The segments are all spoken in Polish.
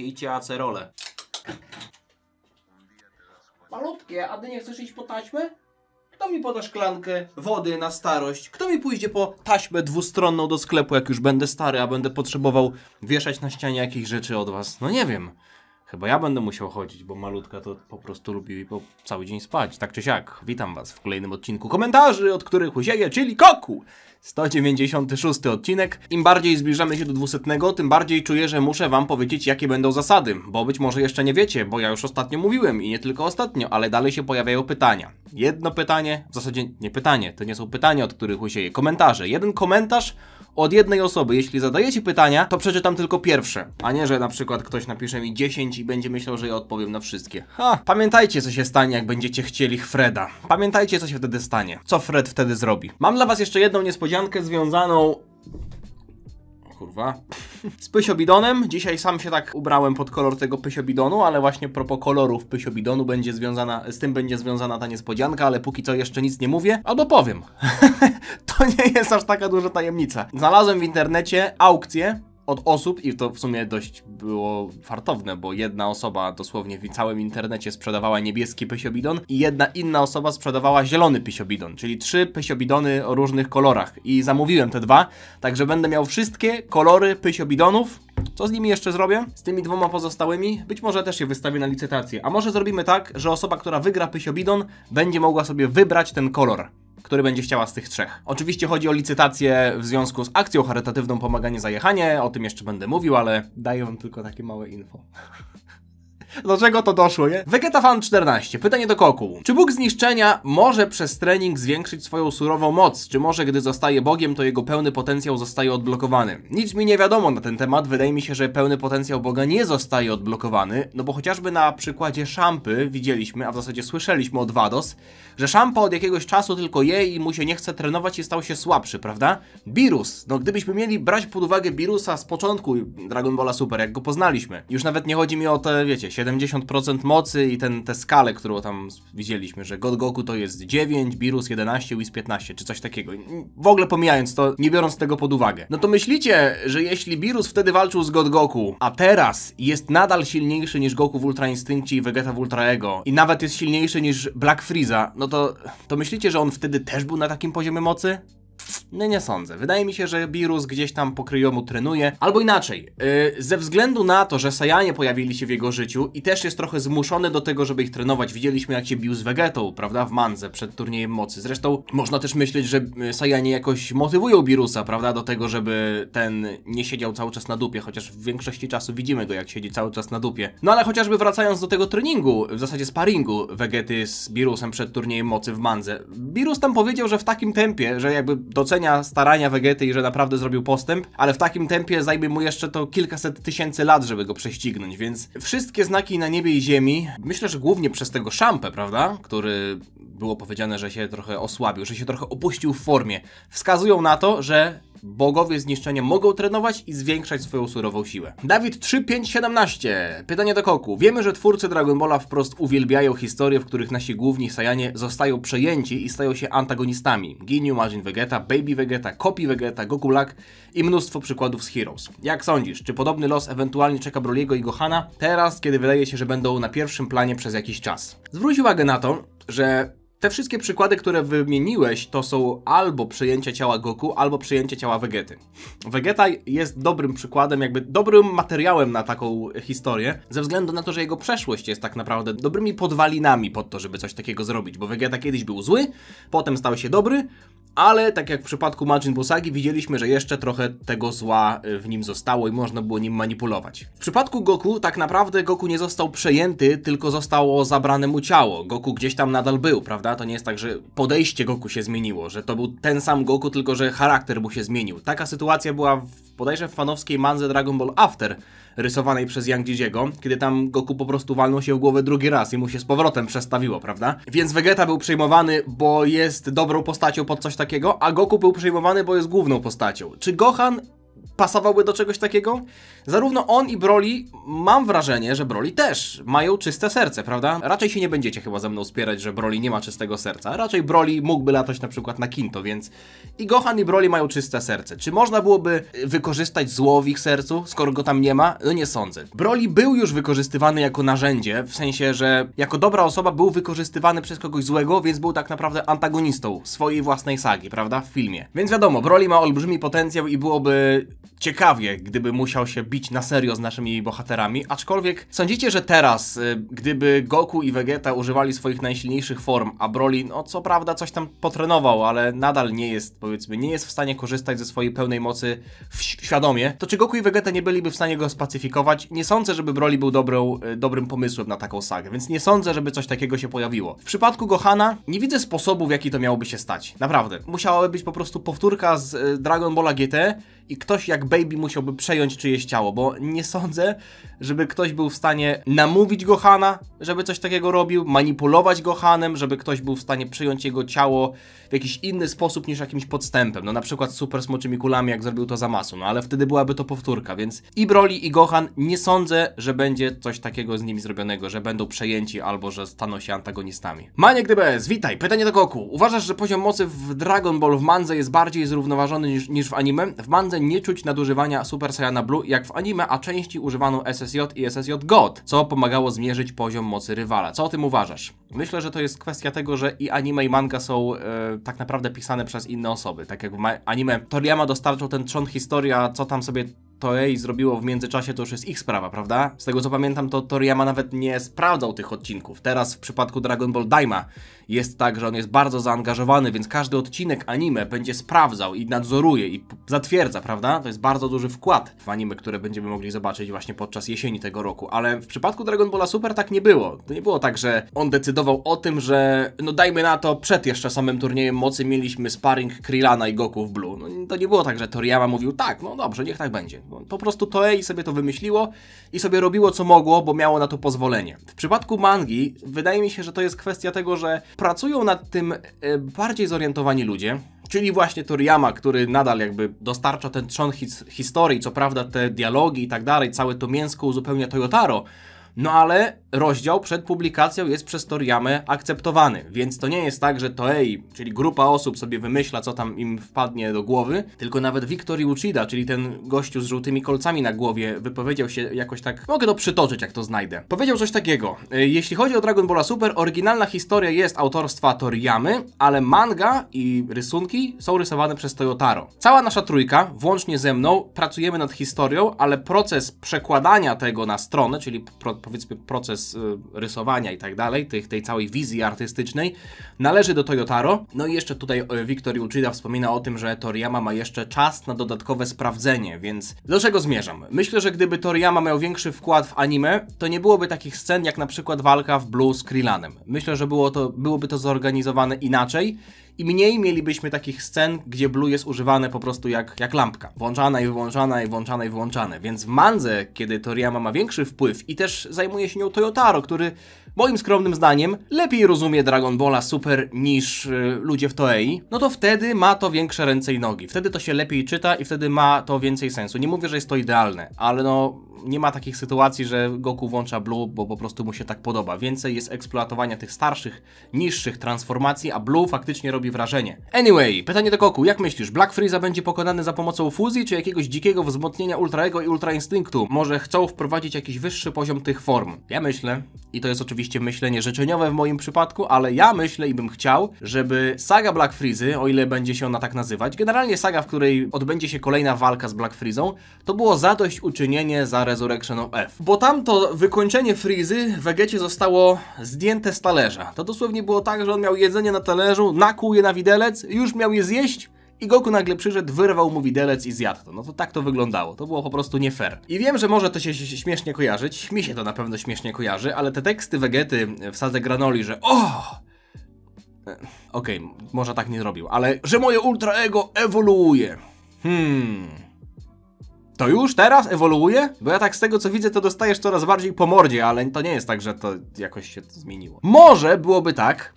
Siejcie acerole. Malutkie, a ty nie chcesz iść po taśmę? Kto mi poda szklankę wody na starość? Kto mi pójdzie po taśmę dwustronną do sklepu, jak już będę stary, a będę potrzebował wieszać na ścianie jakichś rzeczy od was? No nie wiem. Chyba ja będę musiał chodzić, bo malutka to po prostu lubi po cały dzień spać. Tak czy siak, witam was w kolejnym odcinku komentarzy, od których usieje, czyli koku! 196 odcinek. Im bardziej zbliżamy się do 200, tym bardziej czuję, że muszę wam powiedzieć, jakie będą zasady, bo być może jeszcze nie wiecie, bo ja już ostatnio mówiłem i nie tylko ostatnio, ale dalej się pojawiają pytania. Jedno pytanie, w zasadzie nie pytanie, to nie są pytania, od których usieje, komentarze. Jeden komentarz od jednej osoby. Jeśli zadajecie pytania, to przeczytam tylko pierwsze, a nie, że na przykład ktoś napisze mi 10 i będzie myślał, że ja odpowiem na wszystkie. Ha! Pamiętajcie, co się stanie, jak będziecie chcieli Freda. Pamiętajcie, co się wtedy stanie. Co Fred wtedy zrobi. Mam dla was jeszcze jedną niespodziankę związaną kurwa. Z pysiobidonem. Dzisiaj sam się tak ubrałem pod kolor tego pysiobidonu, ale właśnie propos kolorów pysiobidonu będzie związana, z tym będzie związana ta niespodzianka, ale póki co jeszcze nic nie mówię. Albo powiem. to nie jest aż taka duża tajemnica. Znalazłem w internecie aukcję od osób, i to w sumie dość było fartowne, bo jedna osoba dosłownie w całym internecie sprzedawała niebieski pysiobidon i jedna inna osoba sprzedawała zielony pysiobidon, czyli trzy pysiobidony o różnych kolorach. I zamówiłem te dwa, także będę miał wszystkie kolory pysiobidonów, co z nimi jeszcze zrobię? Z tymi dwoma pozostałymi? Być może też je wystawię na licytację. A może zrobimy tak, że osoba, która wygra pysiobidon, będzie mogła sobie wybrać ten kolor który będzie chciała z tych trzech. Oczywiście chodzi o licytację w związku z akcją charytatywną Pomaganie Zajechanie, o tym jeszcze będę mówił, ale daję wam tylko takie małe info. Do czego to doszło, nie? Vegetafan 14. Pytanie do Koku. Czy Bóg zniszczenia może przez trening zwiększyć swoją surową moc? Czy może, gdy zostaje Bogiem, to jego pełny potencjał zostaje odblokowany? Nic mi nie wiadomo na ten temat. Wydaje mi się, że pełny potencjał Boga nie zostaje odblokowany, no bo chociażby na przykładzie szampy widzieliśmy, a w zasadzie słyszeliśmy od Wados, że szampa od jakiegoś czasu tylko je i mu się nie chce trenować i stał się słabszy, prawda? Birus. No gdybyśmy mieli brać pod uwagę Birusa z początku Dragon Balla Super, jak go poznaliśmy. Już nawet nie chodzi mi o te, wiecie, 70% mocy i ten, tę skalę, którą tam widzieliśmy, że God Goku to jest 9, Birus 11, Whis 15, czy coś takiego. W ogóle pomijając to, nie biorąc tego pod uwagę. No to myślicie, że jeśli Birus wtedy walczył z God Goku, a teraz jest nadal silniejszy niż Goku w Ultra Instynkcie i Vegeta w Ultra Ego i nawet jest silniejszy niż Black Freeza, no to, to myślicie, że on wtedy też był na takim poziomie mocy? No nie sądzę. Wydaje mi się, że wirus gdzieś tam pokryjomu trenuje. Albo inaczej, yy, ze względu na to, że Sajanie pojawili się w jego życiu i też jest trochę zmuszony do tego, żeby ich trenować. Widzieliśmy jak się bił z Vegetą, prawda, w Manze przed turniejem mocy. Zresztą można też myśleć, że y, Sajanie jakoś motywują wirusa, prawda, do tego, żeby ten nie siedział cały czas na dupie, chociaż w większości czasu widzimy go jak siedzi cały czas na dupie. No ale chociażby wracając do tego treningu, w zasadzie sparingu Vegety z wirusem przed turniejem mocy w Manze. Wirus tam powiedział, że w takim tempie, że jakby do docenia starania wegety i że naprawdę zrobił postęp, ale w takim tempie zajmie mu jeszcze to kilkaset tysięcy lat, żeby go prześcignąć, więc wszystkie znaki na niebie i ziemi, myślę, że głównie przez tego szampę, prawda, który było powiedziane, że się trochę osłabił, że się trochę opuścił w formie, wskazują na to, że bogowie zniszczenia mogą trenować i zwiększać swoją surową siłę. Dawid 3517. Pytanie do Koku. Wiemy, że twórcy Dragon Balla wprost uwielbiają historie, w których nasi główni Sajanie zostają przejęci i stają się antagonistami. Ginyu, Majin Vegeta, Baby Vegeta, Copy Vegeta, Goku Lak i mnóstwo przykładów z Heroes. Jak sądzisz, czy podobny los ewentualnie czeka Broliego i Gohana teraz, kiedy wydaje się, że będą na pierwszym planie przez jakiś czas? Zwróć uwagę na to, że te wszystkie przykłady, które wymieniłeś, to są albo przyjęcie ciała Goku, albo przyjęcie ciała Vegety. Vegeta jest dobrym przykładem, jakby dobrym materiałem na taką historię, ze względu na to, że jego przeszłość jest tak naprawdę dobrymi podwalinami pod to, żeby coś takiego zrobić, bo Vegeta kiedyś był zły, potem stał się dobry, ale tak jak w przypadku Majin Busagi widzieliśmy, że jeszcze trochę tego zła y, w nim zostało i można było nim manipulować. W przypadku Goku tak naprawdę Goku nie został przejęty, tylko zostało zabrane mu ciało. Goku gdzieś tam nadal był, prawda? To nie jest tak, że podejście Goku się zmieniło, że to był ten sam Goku, tylko że charakter mu się zmienił. Taka sytuacja była w, bodajże w fanowskiej manze Dragon Ball After, rysowanej przez Yang Jiziego, kiedy tam Goku po prostu walnął się w głowę drugi raz i mu się z powrotem przestawiło, prawda? Więc Vegeta był przejmowany, bo jest dobrą postacią pod coś takiego, a Goku był przejmowany, bo jest główną postacią. Czy Gohan pasowałby do czegoś takiego? Zarówno on i Broly, mam wrażenie, że Broly też mają czyste serce, prawda? Raczej się nie będziecie chyba ze mną spierać, że Broly nie ma czystego serca. Raczej Broly mógłby latać na przykład na Kinto, więc i Gohan i Broly mają czyste serce. Czy można byłoby wykorzystać zło w ich sercu, skoro go tam nie ma? No nie sądzę. Broly był już wykorzystywany jako narzędzie, w sensie, że jako dobra osoba był wykorzystywany przez kogoś złego, więc był tak naprawdę antagonistą swojej własnej sagi, prawda? W filmie. Więc wiadomo, Broly ma olbrzymi potencjał i byłoby ciekawie, gdyby musiał się bić na serio z naszymi bohaterami, aczkolwiek sądzicie, że teraz, y, gdyby Goku i Vegeta używali swoich najsilniejszych form, a Broly, no co prawda coś tam potrenował, ale nadal nie jest, powiedzmy, nie jest w stanie korzystać ze swojej pełnej mocy świadomie, to czy Goku i Vegeta nie byliby w stanie go spacyfikować? Nie sądzę, żeby Broly był dobrą, y, dobrym pomysłem na taką sagę, więc nie sądzę, żeby coś takiego się pojawiło. W przypadku Gohana nie widzę sposobu, w jaki to miałoby się stać. Naprawdę. Musiałaby być po prostu powtórka z y, Dragon Balla GT, i ktoś jak Baby musiałby przejąć czyjeś ciało, bo nie sądzę, żeby ktoś był w stanie namówić Gohana, żeby coś takiego robił, manipulować Gohanem, żeby ktoś był w stanie przyjąć jego ciało w jakiś inny sposób niż jakimś podstępem. No na przykład super smoczymi kulami, jak zrobił to za Masu, no ale wtedy byłaby to powtórka, więc i Broly i Gohan nie sądzę, że będzie coś takiego z nimi zrobionego, że będą przejęci albo że staną się antagonistami. Manie GDBS, witaj, pytanie do Goku. Uważasz, że poziom mocy w Dragon Ball w Manze jest bardziej zrównoważony niż, niż w anime? W Manze nie czuć nadużywania Super Saiyana Blue jak w anime, a części używano SS SSJ i SSJ God, co pomagało zmierzyć poziom mocy rywala. Co o tym uważasz? Myślę, że to jest kwestia tego, że i anime i manga są e, tak naprawdę pisane przez inne osoby. Tak jak anime Toriyama dostarczył ten trzon historia, co tam sobie Toei zrobiło w międzyczasie, to już jest ich sprawa, prawda? Z tego co pamiętam, to Toriyama nawet nie sprawdzał tych odcinków. Teraz w przypadku Dragon Ball Daima jest tak, że on jest bardzo zaangażowany, więc każdy odcinek anime będzie sprawdzał i nadzoruje i zatwierdza, prawda? To jest bardzo duży wkład w anime, które będziemy mogli zobaczyć właśnie podczas jesieni tego roku. Ale w przypadku Dragon Ball Super tak nie było. To nie było tak, że on decydował o tym, że no dajmy na to, przed jeszcze samym turniejem mocy mieliśmy sparring Krillana i Goku w Blue. No, to nie było tak, że Toriyama mówił tak, no dobrze, niech tak będzie. Po prostu Toei sobie to wymyśliło i sobie robiło co mogło, bo miało na to pozwolenie. W przypadku mangi wydaje mi się, że to jest kwestia tego, że pracują nad tym e, bardziej zorientowani ludzie, czyli właśnie Toriyama, który nadal jakby dostarcza ten trzon his historii, co prawda te dialogi i tak dalej, całe to mięsko uzupełnia Toyotaro, no ale rozdział przed publikacją jest przez Toriyamę akceptowany, więc to nie jest tak, że Toei, czyli grupa osób sobie wymyśla, co tam im wpadnie do głowy, tylko nawet Victor Uchida, czyli ten gościu z żółtymi kolcami na głowie, wypowiedział się jakoś tak, mogę to przytoczyć, jak to znajdę. Powiedział coś takiego, e, jeśli chodzi o Dragon Ball Super, oryginalna historia jest autorstwa Toriyamy, ale manga i rysunki są rysowane przez Toyotaro. Cała nasza trójka, włącznie ze mną, pracujemy nad historią, ale proces przekładania tego na stronę, czyli pro, powiedzmy proces proces y, rysowania i tak dalej, tych, tej całej wizji artystycznej, należy do Toyotaro. No i jeszcze tutaj y, Wiktor Uchida wspomina o tym, że Toriyama ma jeszcze czas na dodatkowe sprawdzenie, więc do czego zmierzam? Myślę, że gdyby Toriyama miał większy wkład w anime, to nie byłoby takich scen jak na przykład walka w Blue z Krillanem. Myślę, że było to, byłoby to zorganizowane inaczej i mniej mielibyśmy takich scen, gdzie blue jest używane po prostu jak, jak lampka. Włączana i wyłączana i włączana i wyłączane. Więc w Manze, kiedy Toriyama ma większy wpływ i też zajmuje się nią Toyotaro, który moim skromnym zdaniem, lepiej rozumie Dragon Balla Super niż y, ludzie w Toei, no to wtedy ma to większe ręce i nogi. Wtedy to się lepiej czyta i wtedy ma to więcej sensu. Nie mówię, że jest to idealne, ale no nie ma takich sytuacji, że Goku włącza Blue, bo po prostu mu się tak podoba. Więcej jest eksploatowania tych starszych, niższych transformacji, a Blue faktycznie robi wrażenie. Anyway, pytanie do Goku, jak myślisz, Black Freeza będzie pokonany za pomocą fuzji, czy jakiegoś dzikiego wzmocnienia Ultra Ego i Ultra Instynktu? Może chcą wprowadzić jakiś wyższy poziom tych form? Ja myślę, i to jest oczywiście oczywiście myślenie życzeniowe w moim przypadku, ale ja myślę i bym chciał, żeby saga Black Freezy, o ile będzie się ona tak nazywać, generalnie saga, w której odbędzie się kolejna walka z Black Freezą, to było zadość uczynienie za Resurrection of F. Bo tam to wykończenie Freezy Wegecie zostało zdjęte z talerza. To dosłownie było tak, że on miał jedzenie na talerzu, nakłuł je na widelec, już miał je zjeść, i Goku nagle przyszedł, wyrwał mu widelec i zjadł to. No to tak to wyglądało. To było po prostu nie fair. I wiem, że może to się śmiesznie kojarzyć, mi się to na pewno śmiesznie kojarzy, ale te teksty Vegety w sadze Granoli, że o! E, okej, okay, może tak nie zrobił, ale że moje ultra ego ewoluuje. Hmm. To już teraz ewoluuje? Bo ja tak z tego co widzę, to dostajesz coraz bardziej po mordzie, ale to nie jest tak, że to jakoś się to zmieniło. Może byłoby tak,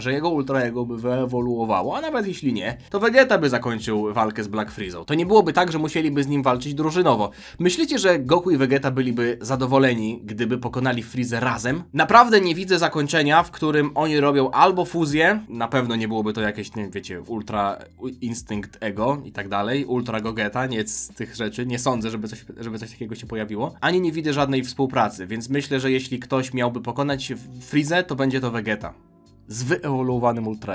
że jego Ultra Ego by wyewoluowało, a nawet jeśli nie, to Vegeta by zakończył walkę z Black Freezą. To nie byłoby tak, że musieliby z nim walczyć drużynowo. Myślicie, że Goku i Vegeta byliby zadowoleni, gdyby pokonali Freezę razem? Naprawdę nie widzę zakończenia, w którym oni robią albo fuzję, na pewno nie byłoby to jakieś, nie, wiecie, Ultra Instinct Ego i tak dalej, Ultra Gogeta, nie z tych rzeczy, nie sądzę, żeby coś, żeby coś takiego się pojawiło, ani nie widzę żadnej współpracy, więc myślę, że jeśli ktoś miałby pokonać Freezę, to będzie to Vegeta z wyewoluowanym Ultra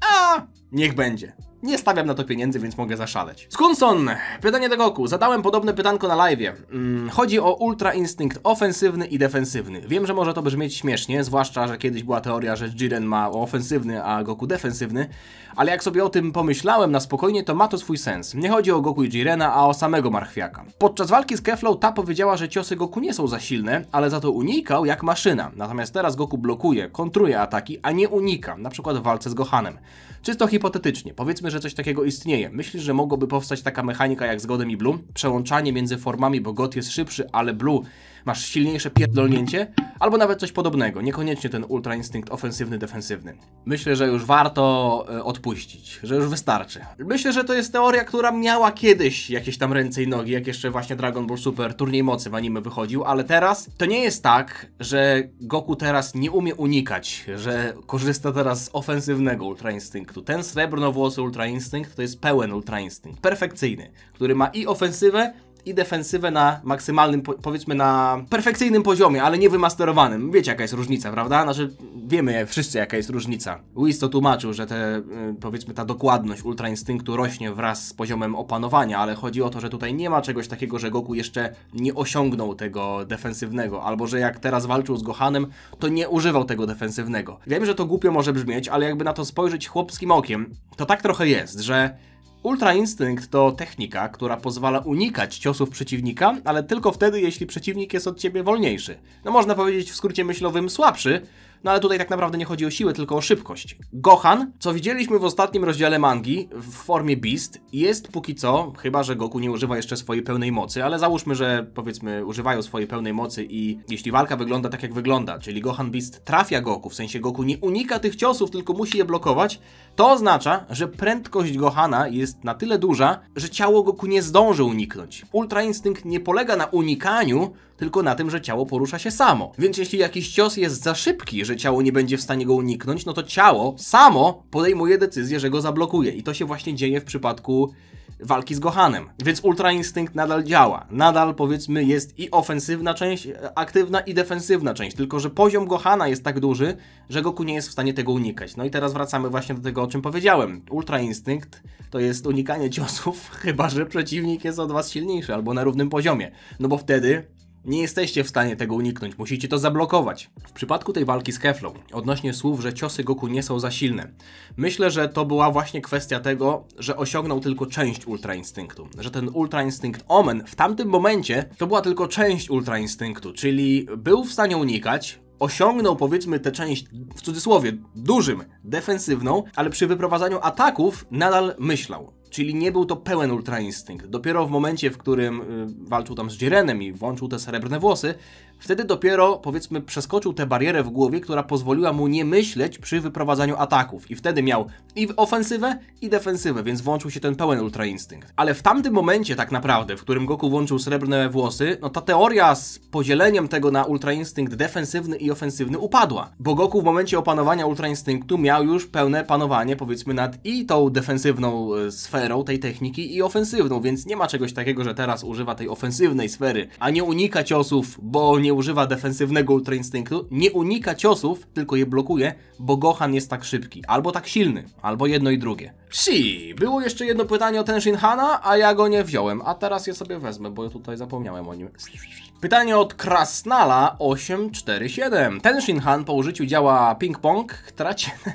A, niech będzie. Nie stawiam na to pieniędzy, więc mogę zaszaleć. Skunson, pytanie do Goku. Zadałem podobne pytanko na live. Mm, chodzi o Ultra Instinct ofensywny i defensywny. Wiem, że może to brzmieć śmiesznie, zwłaszcza, że kiedyś była teoria, że Jiren ma ofensywny, a Goku defensywny, ale jak sobie o tym pomyślałem na spokojnie, to ma to swój sens. Nie chodzi o Goku i Jirena, a o samego marchwiaka. Podczas walki z Keflow ta powiedziała, że ciosy Goku nie są za silne, ale za to unikał jak maszyna. Natomiast teraz Goku blokuje, kontruje ataki, a nie unika, na przykład w walce z Gohanem. Czysto hipotetycznie, powiedzmy, że coś takiego istnieje. Myślisz, że mogłoby powstać taka mechanika jak z Godem i Blue? Przełączanie między formami, bo God jest szybszy, ale Blue masz silniejsze pierdolnięcie, albo nawet coś podobnego, niekoniecznie ten ultra instynkt ofensywny, defensywny. Myślę, że już warto e, odpuścić, że już wystarczy. Myślę, że to jest teoria, która miała kiedyś jakieś tam ręce i nogi, jak jeszcze właśnie Dragon Ball Super Turniej Mocy w anime wychodził, ale teraz to nie jest tak, że Goku teraz nie umie unikać, że korzysta teraz z ofensywnego ultra instynktu. Ten srebrnowłosy ultra instynkt to jest pełen ultra instynkt, perfekcyjny, który ma i ofensywę, i defensywę na maksymalnym, powiedzmy na perfekcyjnym poziomie, ale nie wymasterowanym. Wiecie jaka jest różnica, prawda? Znaczy wiemy wszyscy jaka jest różnica. Whis to tłumaczył, że te, y, powiedzmy ta dokładność Ultra Instynktu rośnie wraz z poziomem opanowania, ale chodzi o to, że tutaj nie ma czegoś takiego, że Goku jeszcze nie osiągnął tego defensywnego, albo że jak teraz walczył z Gohanem, to nie używał tego defensywnego. Wiem, że to głupio może brzmieć, ale jakby na to spojrzeć chłopskim okiem, to tak trochę jest, że Ultra Instynkt to technika, która pozwala unikać ciosów przeciwnika, ale tylko wtedy, jeśli przeciwnik jest od ciebie wolniejszy. No można powiedzieć w skrócie myślowym słabszy, no ale tutaj tak naprawdę nie chodzi o siłę, tylko o szybkość. Gohan, co widzieliśmy w ostatnim rozdziale mangi w formie Beast, jest póki co, chyba że Goku nie używa jeszcze swojej pełnej mocy, ale załóżmy, że powiedzmy używają swojej pełnej mocy i jeśli walka wygląda tak jak wygląda, czyli Gohan Beast trafia Goku, w sensie Goku nie unika tych ciosów, tylko musi je blokować, to oznacza, że prędkość Gohana jest na tyle duża, że ciało Goku nie zdąży uniknąć. Ultra nie polega na unikaniu, tylko na tym, że ciało porusza się samo. Więc jeśli jakiś cios jest za szybki, że ciało nie będzie w stanie go uniknąć, no to ciało samo podejmuje decyzję, że go zablokuje. I to się właśnie dzieje w przypadku walki z Gohanem. Więc Ultra Instinct nadal działa. Nadal powiedzmy jest i ofensywna część e, aktywna i defensywna część, tylko że poziom Gohana jest tak duży, że Goku nie jest w stanie tego unikać. No i teraz wracamy właśnie do tego, o czym powiedziałem. Ultra Instinct to jest unikanie ciosów, chyba że przeciwnik jest od was silniejszy albo na równym poziomie. No bo wtedy nie jesteście w stanie tego uniknąć, musicie to zablokować. W przypadku tej walki z Keflą, odnośnie słów, że ciosy Goku nie są za silne, myślę, że to była właśnie kwestia tego, że osiągnął tylko część Ultra Instynktu. Że ten Ultra Instynkt Omen w tamtym momencie to była tylko część Ultra Instynktu, czyli był w stanie unikać, osiągnął powiedzmy tę część, w cudzysłowie, dużym, defensywną, ale przy wyprowadzaniu ataków nadal myślał. Czyli nie był to pełen ultrainstynkt. Dopiero w momencie, w którym y, walczył tam z Jirenem i włączył te srebrne włosy, Wtedy dopiero, powiedzmy, przeskoczył tę barierę w głowie, która pozwoliła mu nie myśleć przy wyprowadzaniu ataków. I wtedy miał i ofensywę, i defensywę, więc włączył się ten pełen Ultra Instynkt. Ale w tamtym momencie tak naprawdę, w którym Goku włączył srebrne włosy, no ta teoria z podzieleniem tego na Ultra Instynkt defensywny i ofensywny upadła. Bo Goku w momencie opanowania Ultra Instynktu miał już pełne panowanie, powiedzmy, nad i tą defensywną e, sferą tej techniki i ofensywną, więc nie ma czegoś takiego, że teraz używa tej ofensywnej sfery, a nie unika ciosów, bo nie używa defensywnego Ultra Instynktu, nie unika ciosów, tylko je blokuje, bo Gohan jest tak szybki, albo tak silny, albo jedno i drugie. Si, było jeszcze jedno pytanie o ten Shinhana, a ja go nie wziąłem, a teraz je sobie wezmę, bo tutaj zapomniałem o nim. Pytanie od Krasnala 847. Ten Shinhan po użyciu działa ping-pong traci...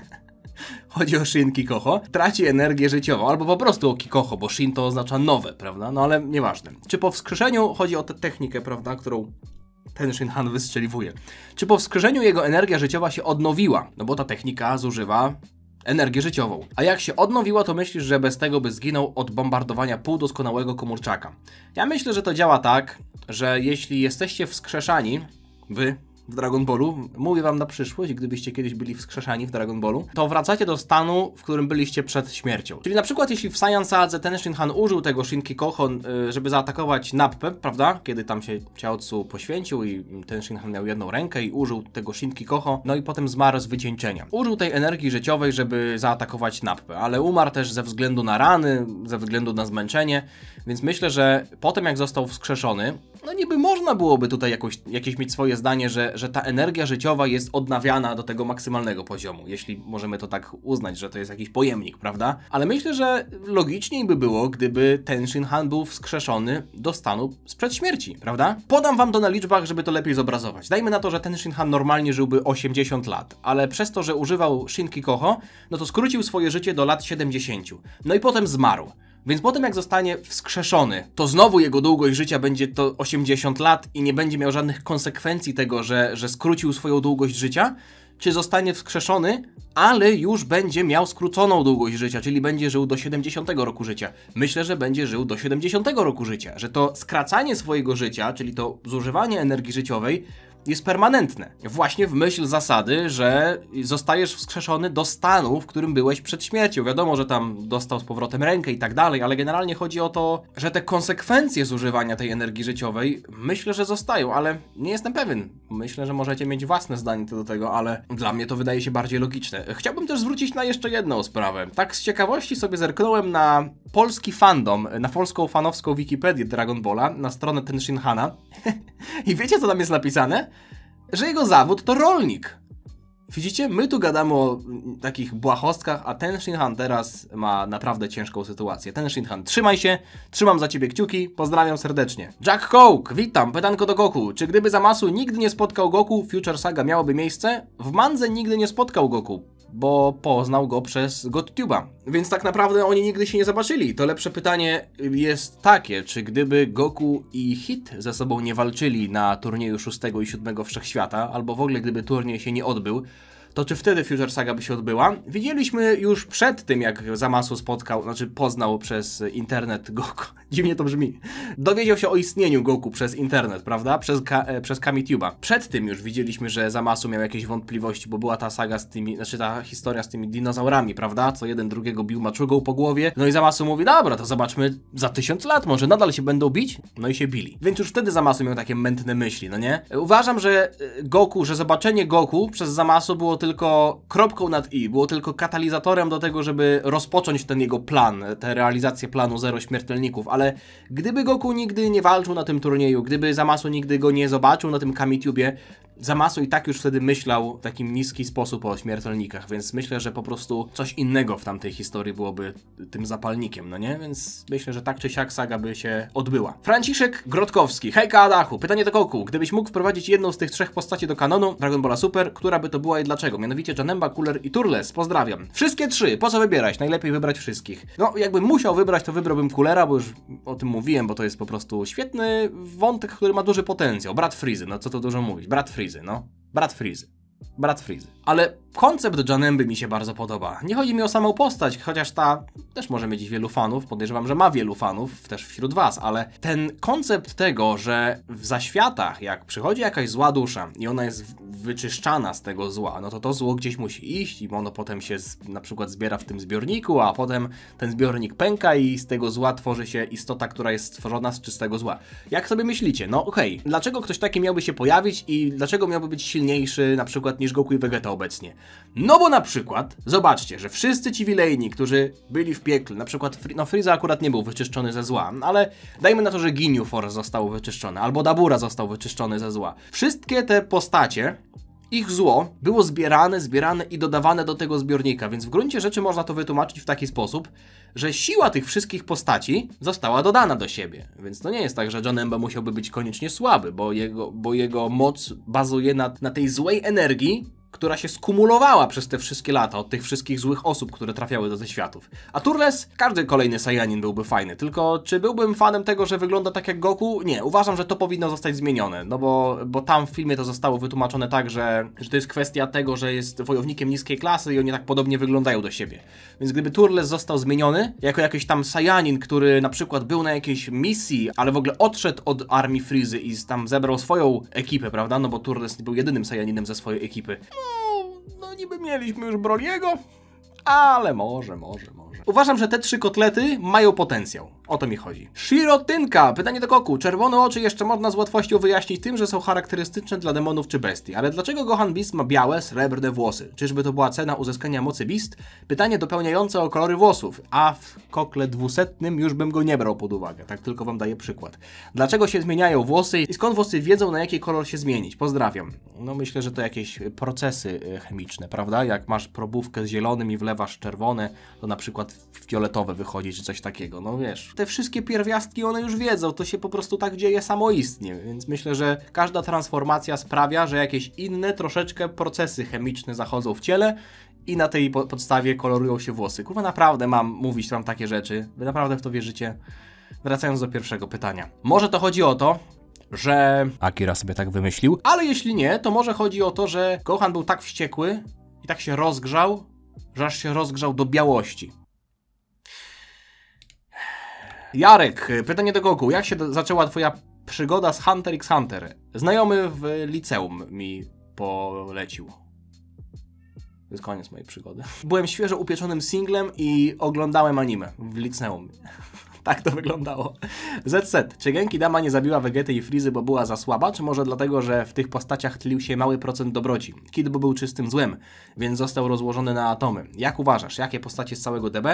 Chodzi o Shin Kikoho. Traci energię życiową, albo po prostu o Kikoho, bo Shin to oznacza nowe, prawda? No ale nieważne. Czy po wskrzeszeniu chodzi o tę technikę, prawda, którą ten Shinhan wystrzeliwuje. Czy po wskrzeszeniu jego energia życiowa się odnowiła? No bo ta technika zużywa energię życiową. A jak się odnowiła, to myślisz, że bez tego by zginął od bombardowania półdoskonałego komórczaka. Ja myślę, że to działa tak, że jeśli jesteście wskrzeszani, wy, w Dragon Ballu, mówię wam na przyszłość, gdybyście kiedyś byli wskrzeszani w Dragon Ballu, to wracacie do stanu, w którym byliście przed śmiercią. Czyli na przykład jeśli w Saiyan Sadze ten Shinhan użył tego Shinki Kohon, y, żeby zaatakować Nappę, prawda? Kiedy tam się Ciaotsu poświęcił i ten Shinhan miał jedną rękę i użył tego Shinki Koho, no i potem zmarł z wycieńczenia. Użył tej energii życiowej, żeby zaatakować Nappę, ale umarł też ze względu na rany, ze względu na zmęczenie, więc myślę, że potem jak został wskrzeszony, no niby można byłoby tutaj jakoś, jakieś mieć swoje zdanie, że, że ta energia życiowa jest odnawiana do tego maksymalnego poziomu, jeśli możemy to tak uznać, że to jest jakiś pojemnik, prawda? Ale myślę, że logiczniej by było, gdyby ten Shinhan był wskrzeszony do stanu sprzed śmierci, prawda? Podam wam to na liczbach, żeby to lepiej zobrazować. Dajmy na to, że ten Shinhan normalnie żyłby 80 lat, ale przez to, że używał Shinki Koho, no to skrócił swoje życie do lat 70. No i potem zmarł. Więc potem jak zostanie wskrzeszony, to znowu jego długość życia będzie to 80 lat i nie będzie miał żadnych konsekwencji tego, że, że skrócił swoją długość życia, czy zostanie wskrzeszony, ale już będzie miał skróconą długość życia, czyli będzie żył do 70 roku życia. Myślę, że będzie żył do 70 roku życia, że to skracanie swojego życia, czyli to zużywanie energii życiowej, jest permanentne. Właśnie w myśl zasady, że zostajesz wskrzeszony do stanu, w którym byłeś przed śmiercią. Wiadomo, że tam dostał z powrotem rękę i tak dalej, ale generalnie chodzi o to, że te konsekwencje zużywania tej energii życiowej myślę, że zostają, ale nie jestem pewien. Myślę, że możecie mieć własne zdanie do tego, ale dla mnie to wydaje się bardziej logiczne. Chciałbym też zwrócić na jeszcze jedną sprawę. Tak z ciekawości sobie zerknąłem na polski fandom, na polską fanowską Wikipedię Dragon Balla, na stronę Tenshinhana i wiecie co tam jest napisane? że jego zawód to rolnik. Widzicie, my tu gadamy o takich błahostkach, a ten Shinhan teraz ma naprawdę ciężką sytuację. Ten Shinhan, trzymaj się, trzymam za ciebie kciuki, pozdrawiam serdecznie. Jack Coke, witam, pytanko do Goku. Czy gdyby Zamasu nigdy nie spotkał Goku, Future Saga miałoby miejsce? W Manze nigdy nie spotkał Goku bo poznał go przez GodTube'a. Więc tak naprawdę oni nigdy się nie zobaczyli. To lepsze pytanie jest takie, czy gdyby Goku i Hit ze sobą nie walczyli na turnieju 6 i 7 Wszechświata, albo w ogóle gdyby turniej się nie odbył, to czy wtedy Future Saga by się odbyła? Widzieliśmy już przed tym, jak Zamasu spotkał, znaczy poznał przez internet Goku, Dziwnie to brzmi. Dowiedział się o istnieniu Goku przez internet, prawda? Przez, ka e, przez Kamitube'a. Przed tym już widzieliśmy, że Zamasu miał jakieś wątpliwości, bo była ta saga z tymi, znaczy ta historia z tymi dinozaurami, prawda? Co jeden drugiego bił maczugą po głowie. No i Zamasu mówi, dobra, to zobaczmy za tysiąc lat, może nadal się będą bić? No i się bili. Więc już wtedy Zamasu miał takie mętne myśli, no nie? Uważam, że e, Goku, że zobaczenie Goku przez Zamasu było tylko kropką nad i, było tylko katalizatorem do tego, żeby rozpocząć ten jego plan, tę realizację planu Zero Śmiertelników, ale ale gdyby Goku nigdy nie walczył na tym turnieju, gdyby Zamasu nigdy go nie zobaczył na tym Kamitubie, Zamasu i tak już wtedy myślał w takim niski sposób o śmiertelnikach, więc myślę, że po prostu coś innego w tamtej historii byłoby tym zapalnikiem, no nie? Więc myślę, że tak czy siak saga by się odbyła. Franciszek Grotkowski, hejka Adachu, pytanie do Koku. Gdybyś mógł wprowadzić jedną z tych trzech postaci do kanonu Dragon Ball Super, która by to była i dlaczego? Mianowicie Janemba, Cooler i Turles, pozdrawiam. Wszystkie trzy, po co wybierać? Najlepiej wybrać wszystkich. No, jakbym musiał wybrać, to wybrałbym Coolera, bo już o tym mówiłem, bo to jest po prostu świetny wątek, który ma duży potencjał. Brat Freezy, no co to dużo mówić, brat Freezy. Freezy, no. Brat Freezy. Brat Freezy. Ale koncept Janemby mi się bardzo podoba. Nie chodzi mi o samą postać, chociaż ta też może mieć wielu fanów, podejrzewam, że ma wielu fanów też wśród Was, ale ten koncept tego, że w zaświatach, jak przychodzi jakaś zła dusza i ona jest wyczyszczana z tego zła, no to to zło gdzieś musi iść i ono potem się z, na przykład zbiera w tym zbiorniku, a potem ten zbiornik pęka i z tego zła tworzy się istota, która jest stworzona z czystego zła. Jak sobie myślicie? No okej, okay. dlaczego ktoś taki miałby się pojawić i dlaczego miałby być silniejszy na przykład niż Goku i Vegeta obecnie? No bo na przykład, zobaczcie, że wszyscy ci wilejni, którzy byli w piekle. Na przykład, no Frieza akurat nie był wyczyszczony ze zła, ale dajmy na to, że Giniufor został wyczyszczony, albo Dabura został wyczyszczony ze zła. Wszystkie te postacie ich zło było zbierane, zbierane i dodawane do tego zbiornika, więc w gruncie rzeczy można to wytłumaczyć w taki sposób, że siła tych wszystkich postaci została dodana do siebie. Więc to nie jest tak, że John Emba musiałby być koniecznie słaby, bo jego, bo jego moc bazuje na, na tej złej energii, która się skumulowała przez te wszystkie lata od tych wszystkich złych osób, które trafiały do tych światów. A Turles, każdy kolejny Saiyanin byłby fajny, tylko czy byłbym fanem tego, że wygląda tak jak Goku? Nie, uważam, że to powinno zostać zmienione, no bo, bo tam w filmie to zostało wytłumaczone tak, że, że to jest kwestia tego, że jest wojownikiem niskiej klasy i oni tak podobnie wyglądają do siebie. Więc gdyby Turles został zmieniony jako jakiś tam Saiyanin, który na przykład był na jakiejś misji, ale w ogóle odszedł od armii Freezy i tam zebrał swoją ekipę, prawda? No bo Turles był jedynym Saiyaninem ze swojej ekipy no niby mieliśmy już Broliego, ale może, może, może. Uważam, że te trzy kotlety mają potencjał. O to mi chodzi. Shirotynka! Pytanie do koku. Czerwone oczy jeszcze można z łatwością wyjaśnić tym, że są charakterystyczne dla demonów czy bestii. Ale dlaczego Gohan Beast ma białe, srebrne włosy? Czyżby to była cena uzyskania mocy Beast? Pytanie dopełniające o kolory włosów. A w kokle dwusetnym już bym go nie brał pod uwagę. Tak tylko wam daję przykład. Dlaczego się zmieniają włosy i skąd włosy wiedzą na jaki kolor się zmienić? Pozdrawiam. No myślę, że to jakieś procesy e, chemiczne, prawda? Jak masz probówkę z zielonym i wlewasz czerwone, to na przykład fioletowe wychodzi, czy coś takiego, no wiesz. Te wszystkie pierwiastki, one już wiedzą, to się po prostu tak dzieje samoistnie, więc myślę, że każda transformacja sprawia, że jakieś inne troszeczkę procesy chemiczne zachodzą w ciele i na tej podstawie kolorują się włosy. Kurwa, naprawdę mam mówić wam takie rzeczy, wy naprawdę w to wierzycie. Wracając do pierwszego pytania. Może to chodzi o to, że Akira sobie tak wymyślił, ale jeśli nie, to może chodzi o to, że Gohan był tak wściekły i tak się rozgrzał, że aż się rozgrzał do białości. Jarek, pytanie do Goku. Jak się do, zaczęła twoja przygoda z Hunter x Hunter? Znajomy w liceum mi polecił. To jest koniec mojej przygody. Byłem świeżo upieczonym singlem i oglądałem anime w liceum tak to wyglądało. ZZ. Czy Genki Dama nie zabiła Vegety i Frizy, bo była za słaba, czy może dlatego, że w tych postaciach tlił się mały procent dobroci? Kid był czystym złem, więc został rozłożony na atomy. Jak uważasz, jakie postacie z całego DB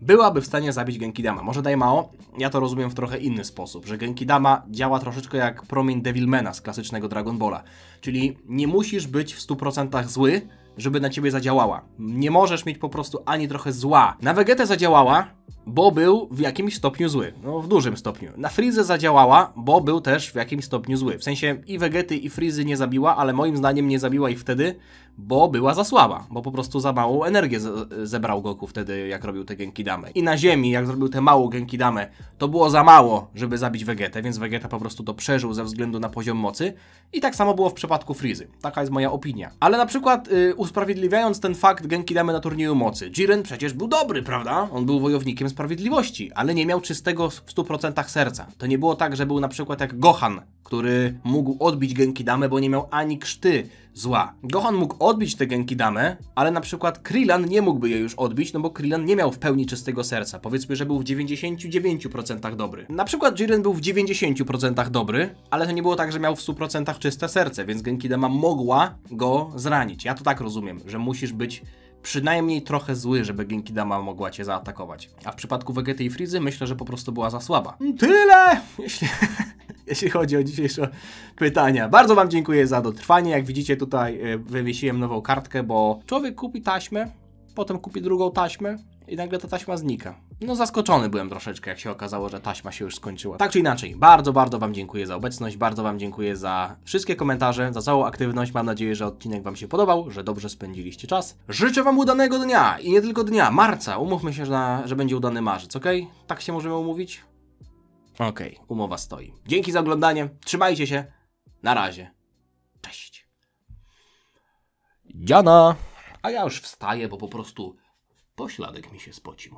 byłaby w stanie zabić Genki Dama? Może daj mało? Ja to rozumiem w trochę inny sposób, że Genki Dama działa troszeczkę jak promień Devilmana z klasycznego Dragon Balla. Czyli nie musisz być w 100% zły, żeby na ciebie zadziałała. Nie możesz mieć po prostu ani trochę zła. Na Wegetę zadziałała, bo był w jakimś stopniu zły. No, w dużym stopniu. Na Freeze zadziałała, bo był też w jakimś stopniu zły. W sensie i Vegety, i Freezy nie zabiła, ale moim zdaniem nie zabiła ich wtedy, bo była za słaba. Bo po prostu za małą energię zebrał Goku wtedy, jak robił te Genkidame. I na ziemi, jak zrobił tę małą dame, to było za mało, żeby zabić Vegetę, więc Vegeta po prostu to przeżył ze względu na poziom mocy. I tak samo było w przypadku Freezy. Taka jest moja opinia. Ale na przykład y, usprawiedliwiając ten fakt dame na turnieju mocy, Jiren przecież był dobry, prawda? On był wojownikiem Sprawiedliwości, ale nie miał czystego w 100% serca. To nie było tak, że był na przykład jak Gohan, który mógł odbić Genkidamę, bo nie miał ani krzty zła. Gohan mógł odbić tę Genkidamę, ale na przykład Krillan nie mógłby jej już odbić, no bo Krillan nie miał w pełni czystego serca. Powiedzmy, że był w 99% dobry. Na przykład Jiren był w 90% dobry, ale to nie było tak, że miał w 100% czyste serce, więc Genkidama mogła go zranić. Ja to tak rozumiem, że musisz być przynajmniej trochę zły, żeby Genkidama mogła cię zaatakować. A w przypadku wegety i Frizy myślę, że po prostu była za słaba. Tyle! Jeśli, jeśli chodzi o dzisiejsze pytania. Bardzo Wam dziękuję za dotrwanie. Jak widzicie tutaj e, wywiesiłem nową kartkę, bo człowiek kupi taśmę, potem kupi drugą taśmę, i nagle ta taśma znika. No zaskoczony byłem troszeczkę, jak się okazało, że taśma się już skończyła. Tak czy inaczej, bardzo, bardzo Wam dziękuję za obecność, bardzo Wam dziękuję za wszystkie komentarze, za całą aktywność. Mam nadzieję, że odcinek Wam się podobał, że dobrze spędziliście czas. Życzę Wam udanego dnia i nie tylko dnia, marca. Umówmy się, że, na, że będzie udany marzec, ok? Tak się możemy umówić? Okej, umowa stoi. Dzięki za oglądanie, trzymajcie się, na razie. Cześć. Diana! A ja już wstaję, bo po prostu Pośladek mi się spocił.